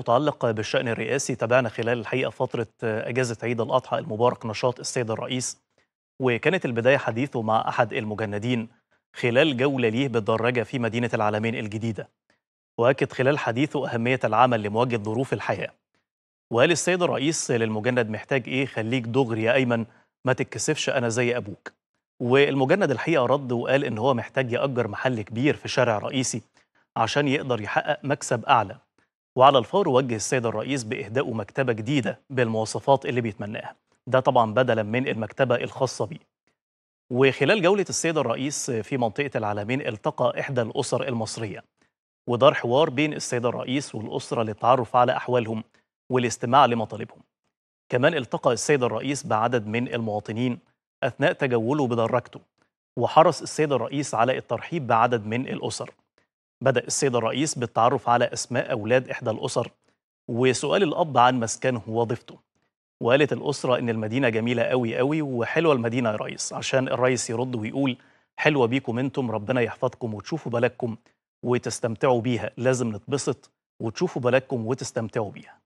متعلق بالشأن الرئاسي تابعنا خلال الحقيقة فترة آه، أجازة عيد الأضحى المبارك نشاط السيد الرئيس وكانت البداية حديثه مع أحد المجندين خلال جولة ليه بالدراجة في مدينة العالمين الجديدة وأكد خلال حديثه أهمية العمل لمواجهة ظروف الحياة وقال السيد الرئيس للمجند محتاج إيه خليك دغري يا أيمن ما تتكسفش أنا زي أبوك والمجند الحقيقة رد وقال إن هو محتاج يأجر محل كبير في شارع رئيسي عشان يقدر يحقق مكسب أعلى وعلى الفور وجه السيد الرئيس بإهداء مكتبه جديده بالمواصفات اللي بيتمناها ده طبعا بدلا من المكتبه الخاصه بيه وخلال جولة السيد الرئيس في منطقة العالمين التقى إحدى الأسر المصرية ودار حوار بين السيد الرئيس والأسرة للتعرف على أحوالهم والاستماع لمطالبهم كمان التقى السيد الرئيس بعدد من المواطنين أثناء تجوله بدرجته وحرص السيد الرئيس على الترحيب بعدد من الأسر بدأ السيد الرئيس بالتعرف على أسماء أولاد إحدى الأسر وسؤال الأب عن مسكنه ووظيفته وقالت الأسرة إن المدينة جميلة قوي قوي وحلوة المدينة يا ريس عشان الريس يرد ويقول حلوة بيكم انتم ربنا يحفظكم وتشوفوا بلدكم وتستمتعوا بيها لازم نتبسط وتشوفوا بلدكم وتستمتعوا بيها